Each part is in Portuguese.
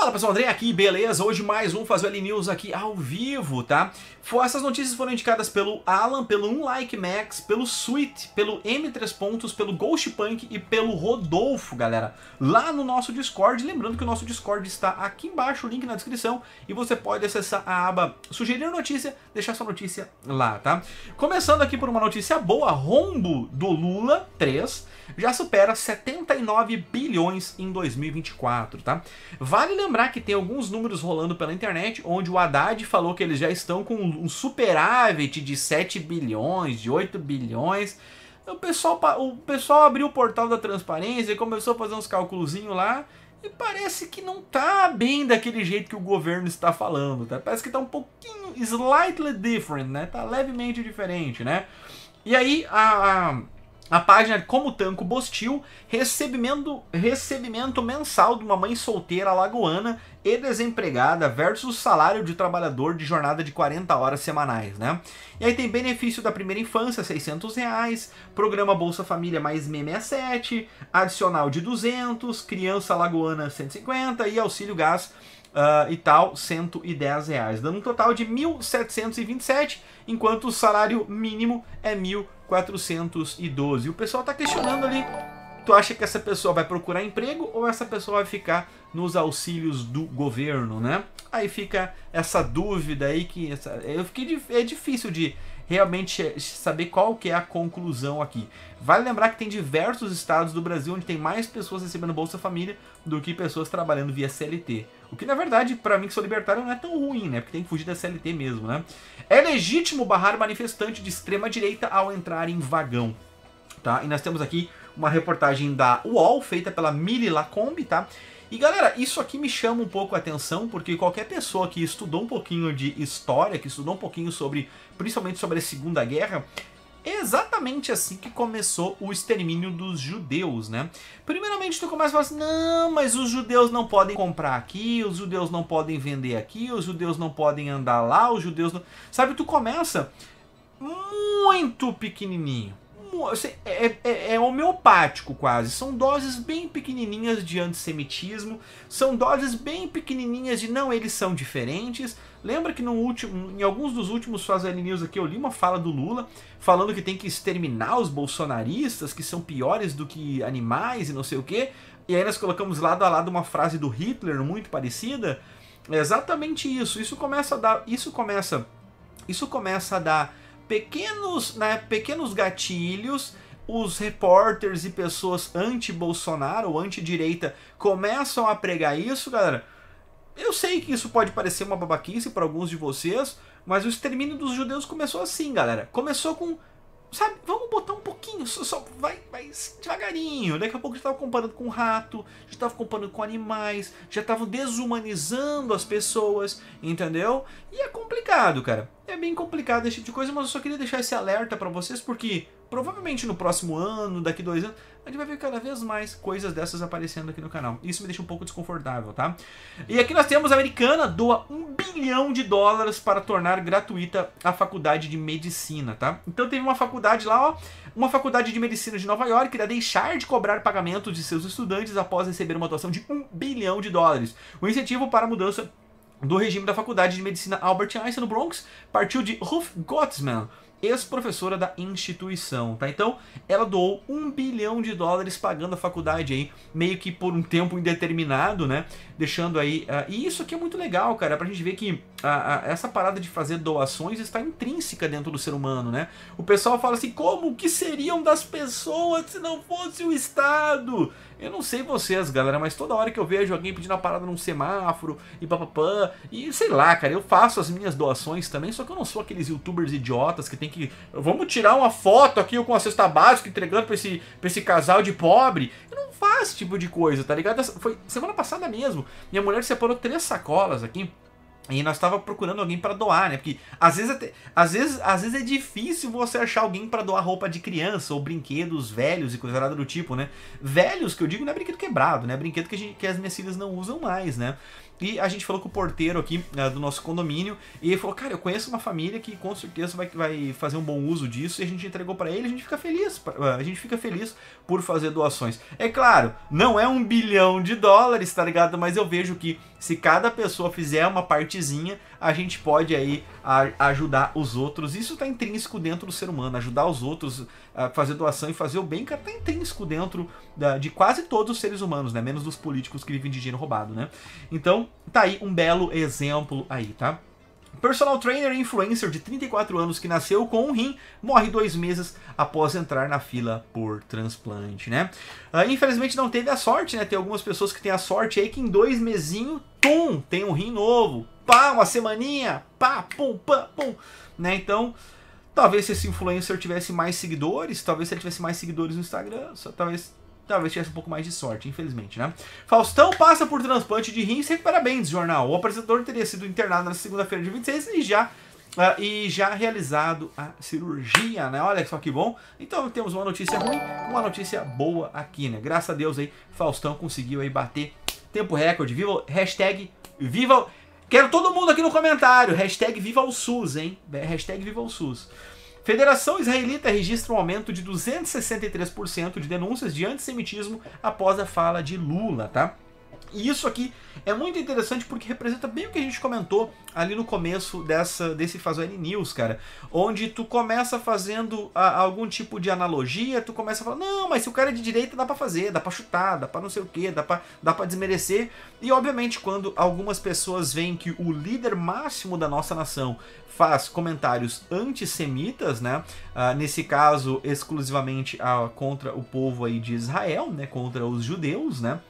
Fala pessoal, André aqui, beleza? Hoje mais um Fazueli News aqui ao vivo, tá? Essas notícias foram indicadas pelo Alan, pelo Unlike Max, pelo Sweet, pelo M3 Pontos, pelo Ghost Punk e pelo Rodolfo, galera. Lá no nosso Discord, lembrando que o nosso Discord está aqui embaixo, o link na descrição, e você pode acessar a aba Sugerir Notícia, deixar sua notícia lá, tá? Começando aqui por uma notícia boa, rombo do Lula 3 já supera 79 bilhões em 2024, tá? Vale lembrar que tem alguns números rolando pela internet onde o Haddad falou que eles já estão com um superávit de 7 bilhões, de 8 bilhões. O pessoal, o pessoal abriu o portal da transparência e começou a fazer uns cálculozinhos lá. E parece que não tá bem daquele jeito que o governo está falando, tá? Parece que tá um pouquinho slightly different, né? Tá levemente diferente, né? E aí a, a a página Como Tanco Bostil, recebimento, recebimento mensal de uma mãe solteira lagoana e desempregada versus salário de trabalhador de jornada de 40 horas semanais, né? E aí tem benefício da primeira infância, 600 reais, programa Bolsa Família mais 67, adicional de 200, criança lagoana 150 e auxílio gás Uh, e tal, 110 reais, dando um total de 1.727, enquanto o salário mínimo é 1.000 412. O pessoal está questionando ali tu acha que essa pessoa vai procurar emprego ou essa pessoa vai ficar nos auxílios do governo, né? Aí fica essa dúvida aí que essa, eu fiquei é difícil de realmente saber qual que é a conclusão aqui. Vale lembrar que tem diversos estados do Brasil onde tem mais pessoas recebendo Bolsa Família do que pessoas trabalhando via CLT. O que na verdade, para mim que sou libertário, não é tão ruim, né? Porque tem que fugir da CLT mesmo, né? É legítimo barrar manifestante de extrema direita ao entrar em vagão, tá? E nós temos aqui uma reportagem da UOL, feita pela Mili Lacombe, tá? E galera, isso aqui me chama um pouco a atenção, porque qualquer pessoa que estudou um pouquinho de história, que estudou um pouquinho sobre, principalmente sobre a Segunda Guerra, é exatamente assim que começou o extermínio dos judeus, né? Primeiramente tu começa a falar assim, não, mas os judeus não podem comprar aqui, os judeus não podem vender aqui, os judeus não podem andar lá, os judeus não... Sabe, tu começa muito pequenininho. Assim, é, é, é, é, homeopático quase. São doses bem pequenininhas de antissemitismo, são doses bem pequenininhas de não, eles são diferentes. Lembra que no último, em alguns dos últimos Fazeli News aqui eu li uma fala do Lula falando que tem que exterminar os bolsonaristas, que são piores do que animais e não sei o quê. E aí nós colocamos lado a lado uma frase do Hitler muito parecida. É exatamente isso. Isso começa a dar. Isso começa. Isso começa a dar pequenos, né, pequenos gatilhos os repórteres e pessoas anti-Bolsonaro, anti-direita, começam a pregar isso, galera. Eu sei que isso pode parecer uma babaquice para alguns de vocês, mas o extermínio dos judeus começou assim, galera. Começou com sabe, vamos botar um pouquinho, só, só vai, vai devagarinho. Daqui a pouco já estava comparando com rato, já estava comparando com animais, já estavam desumanizando as pessoas, entendeu? E é complicado, cara. É bem complicado esse tipo de coisa, mas eu só queria deixar esse alerta para vocês porque provavelmente no próximo ano, daqui dois anos, a gente vai ver cada vez mais coisas dessas aparecendo aqui no canal. Isso me deixa um pouco desconfortável, tá? E aqui nós temos a americana doa um bilhão de dólares para tornar gratuita a faculdade de medicina, tá? Então teve uma faculdade lá, ó, uma faculdade de medicina de Nova York irá deixar de cobrar pagamentos de seus estudantes após receber uma doação de um bilhão de dólares. O incentivo para a mudança do regime da Faculdade de Medicina Albert Einstein no Bronx partiu de Ruth Gottsman, ex-professora da instituição, tá? Então, ela doou um bilhão de dólares pagando a faculdade aí, meio que por um tempo indeterminado, né? Deixando aí. Uh, e isso aqui é muito legal, cara, pra gente ver que uh, uh, essa parada de fazer doações está intrínseca dentro do ser humano, né? O pessoal fala assim: como que seriam das pessoas se não fosse o Estado? Eu não sei vocês, galera, mas toda hora que eu vejo alguém pedindo uma parada num semáforo e papapã, e sei lá, cara, eu faço as minhas doações também, só que eu não sou aqueles youtubers idiotas que tem que. Vamos tirar uma foto aqui com a cesta básica entregando pra esse, pra esse casal de pobre. Eu não faço esse tipo de coisa, tá ligado? Foi semana passada mesmo. Minha mulher separou três sacolas aqui. E nós estava procurando alguém para doar, né? Porque às vezes, até, às, vezes, às vezes é difícil você achar alguém para doar roupa de criança ou brinquedos velhos e coisa nada do tipo, né? Velhos, que eu digo, não é brinquedo quebrado, né? É brinquedo que, gente, que as minhas filhas não usam mais, né? E a gente falou com o porteiro aqui né, do nosso condomínio e ele falou: Cara, eu conheço uma família que com certeza vai, vai fazer um bom uso disso. E a gente entregou para ele, a gente fica feliz. Eh, a gente fica feliz por fazer doações. É claro, não é um bilhão de dólares, tá ligado? Mas eu vejo que se cada pessoa fizer uma partezinha, a gente pode aí ajudar os outros. Isso está intrínseco dentro do ser humano. Ajudar os outros a fazer doação e fazer o bem, cara, está intrínseco dentro da, de quase todos os seres humanos, né? Menos dos políticos que vivem de dinheiro roubado, né? Então, tá aí um belo exemplo aí, tá? Personal trainer e influencer de 34 anos que nasceu com um rim morre dois meses após entrar na fila por transplante, né? Uh, infelizmente não teve a sorte, né? Tem algumas pessoas que têm a sorte aí que em dois mesinhos Tum, tem um rim novo. Pá, uma semaninha. Pá, pum, pá, pum. Né? Então, talvez se esse influencer tivesse mais seguidores, talvez se ele tivesse mais seguidores no Instagram, só, talvez talvez tivesse um pouco mais de sorte, infelizmente, né? Faustão passa por transplante de rim e parabéns, jornal. O apresentador teria sido internado na segunda-feira de 26 e já Uh, e já realizado a cirurgia, né? Olha só que bom. Então temos uma notícia ruim, uma notícia boa aqui, né? Graças a Deus aí, Faustão conseguiu aí bater tempo recorde. Viva, hashtag Viva. Quero todo mundo aqui no comentário. Hashtag Viva o SUS, hein? É, hashtag Viva o SUS. Federação Israelita registra um aumento de 263% de denúncias de antissemitismo após a fala de Lula, tá? E isso aqui é muito interessante porque representa bem o que a gente comentou ali no começo dessa, desse Fazone News, cara. Onde tu começa fazendo a, algum tipo de analogia, tu começa a falar, não, mas se o cara é de direita dá pra fazer, dá pra chutar, dá pra não sei o que, dá pra, dá pra desmerecer. E obviamente quando algumas pessoas veem que o líder máximo da nossa nação faz comentários antissemitas, né? Ah, nesse caso, exclusivamente a, ah, contra o povo aí de Israel, né? Contra os judeus, né?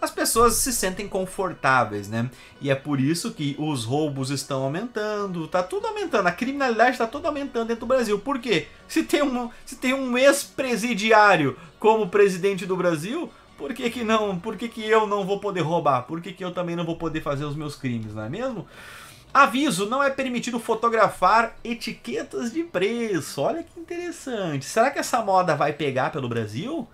as pessoas se sentem confortáveis, né? E é por isso que os roubos estão aumentando, tá tudo aumentando, a criminalidade está tudo aumentando dentro do Brasil. Por quê? Se tem um, se tem um ex-presidiário como presidente do Brasil, por que, que não? Por que, que eu não vou poder roubar? Por que, que eu também não vou poder fazer os meus crimes, não é mesmo? Aviso, não é permitido fotografar etiquetas de preço. Olha que interessante. Será que essa moda vai pegar pelo Brasil?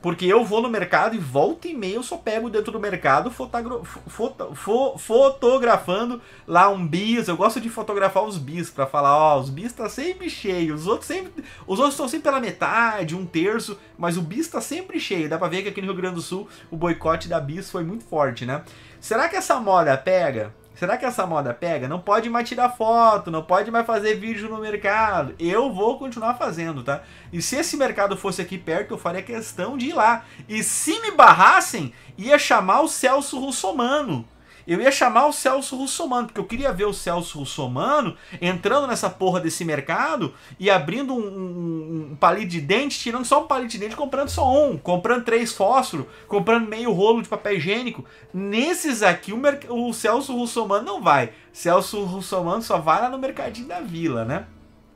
Porque eu vou no mercado e volta e meia eu só pego dentro do mercado fotogra foto fo fotografando lá um bis. Eu gosto de fotografar os bis para falar, ó, os bis tá sempre cheio, os outros sempre, os outros estão sempre pela metade, um terço, mas o bis tá sempre cheio. Dá para ver que aqui no Rio Grande do Sul o boicote da bis foi muito forte, né? Será que essa moda pega? Será que essa moda pega? Não pode mais tirar foto, não pode mais fazer vídeo no mercado. Eu vou continuar fazendo, tá? E se esse mercado fosse aqui perto, eu faria questão de ir lá. E se me barrassem, ia chamar o Celso Russomano eu ia chamar o Celso Russomano, porque eu queria ver o Celso Russomano entrando nessa porra desse mercado e abrindo um, um, um palito de dente, tirando só um palito de dente, comprando só um, comprando três fósforos, comprando meio rolo de papel higiênico. Nesses aqui, o, o Celso Russomano não vai. Celso Russomano só vai lá no mercadinho da vila, né?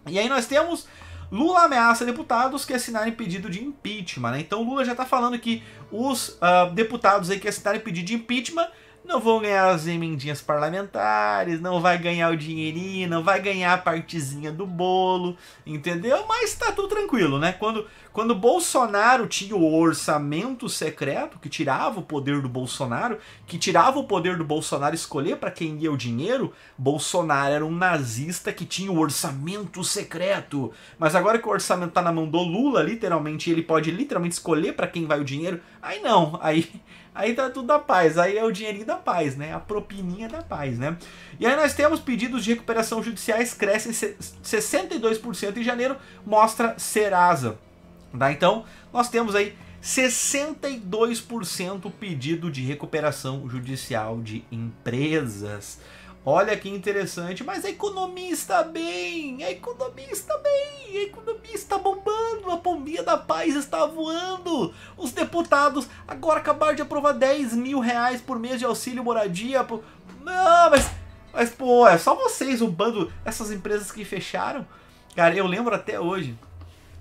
E aí nós temos Lula ameaça deputados que assinarem pedido de impeachment. Né? Então Lula já está falando que os uh, deputados aí que assinarem pedido de impeachment não vão ganhar as emendinhas parlamentares, não vai ganhar o dinheirinho, não vai ganhar a partezinha do bolo, entendeu? Mas tá tudo tranquilo, né? Quando, quando Bolsonaro tinha o orçamento secreto, que tirava o poder do Bolsonaro, que tirava o poder do Bolsonaro escolher para quem ia o dinheiro, Bolsonaro era um nazista que tinha o orçamento secreto. Mas agora que o orçamento tá na mão do Lula, literalmente, ele pode literalmente escolher para quem vai o dinheiro, aí não, aí Aí tá tudo da paz, aí é o dinheirinho da paz, né? A propininha da paz, né? E aí nós temos pedidos de recuperação judiciais crescem 62% em janeiro, mostra Serasa. Tá? Então, nós temos aí 62% pedido de recuperação judicial de empresas. Olha que interessante, mas a economia está bem, a economista bem, a economista da paz está voando. Os deputados agora acabaram de aprovar 10 mil reais por mês de auxílio moradia. Por... Não, mas, mas pô, é só vocês, o bando, essas empresas que fecharam. Cara, eu lembro até hoje.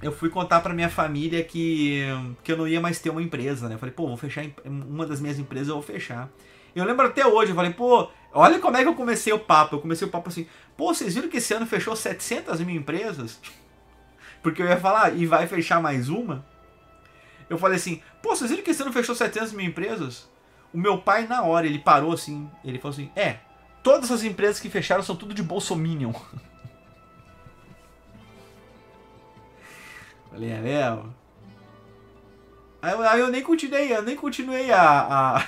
Eu fui contar para minha família que, que eu não ia mais ter uma empresa, né? Eu falei, pô, vou fechar uma das minhas empresas, eu vou fechar. Eu lembro até hoje, eu falei, pô, olha como é que eu comecei o papo. Eu comecei o papo assim, pô, vocês viram que esse ano fechou 700 mil empresas? Porque eu ia falar, ah, e vai fechar mais uma? Eu falei assim, pô, vocês viram que esse ano fechou 700 mil empresas? O meu pai, na hora, ele parou assim, ele falou assim, é, todas as empresas que fecharam são tudo de Bolsominion. Falei, é mesmo? Aí, aí eu nem continuei, eu nem continuei a... a...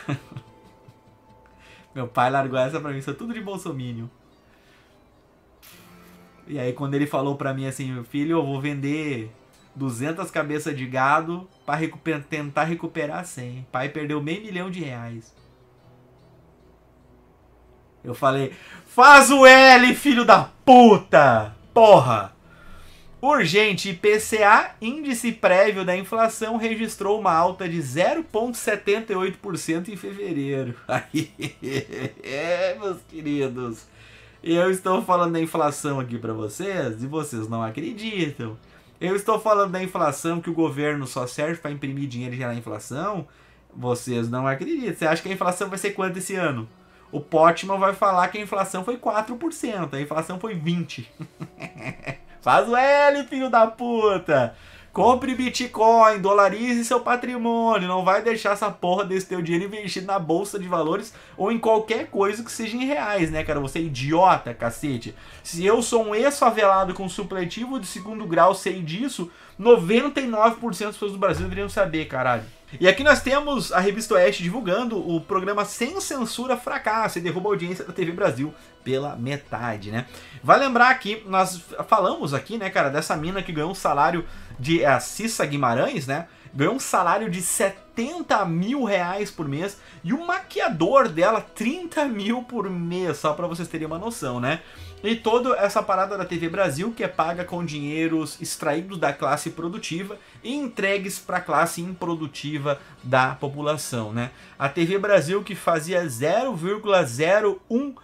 meu pai largou essa pra mim, isso é tudo de Bolsominion. E aí quando ele falou para mim assim, filho, eu vou vender 200 cabeças de gado para tentar recuperar 100. Pai perdeu meio milhão de reais. Eu falei, faz o L, filho da puta! Porra! Urgente, IPCA, índice prévio da inflação, registrou uma alta de 0,78% em fevereiro. Aí, meus queridos. Eu estou falando da inflação aqui para vocês e vocês não acreditam. Eu estou falando da inflação que o governo só serve para imprimir dinheiro e gerar inflação. Vocês não acreditam. Você acha que a inflação vai ser quanto esse ano? O Potman vai falar que a inflação foi 4%, a inflação foi 20%. Faz o L, filho da puta! Compre Bitcoin, dolarize seu patrimônio. Não vai deixar essa porra desse teu dinheiro investido na bolsa de valores ou em qualquer coisa que seja em reais, né, cara? Você é idiota, cacete. Se eu sou um ex-favelado com supletivo de segundo grau, sei disso, 99% das pessoas do Brasil deveriam saber, caralho. E aqui nós temos a Revista Oeste divulgando o programa Sem Censura Fracassa e derruba a audiência da TV Brasil pela metade, né? Vai lembrar que nós falamos aqui, né, cara, dessa mina que ganhou um salário de... Eh, a Cissa Guimarães, né? Ganhou um salário de 70 80 mil reais por mês e o maquiador dela 30 mil por mês, só para vocês terem uma noção, né? E toda essa parada da TV Brasil que é paga com dinheiros extraídos da classe produtiva e entregues para a classe improdutiva da população, né? A TV Brasil que fazia 0,01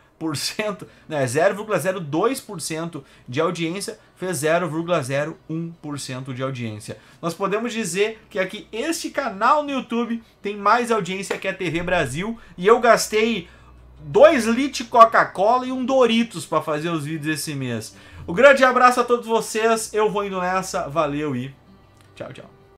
né, 0,02% de audiência fez 0,01% de audiência. Nós podemos dizer que aqui este canal no YouTube tem mais audiência que a TV Brasil e eu gastei dois litros de Coca-Cola e um Doritos para fazer os vídeos esse mês. Um grande abraço a todos vocês, eu vou indo nessa, valeu e tchau, tchau.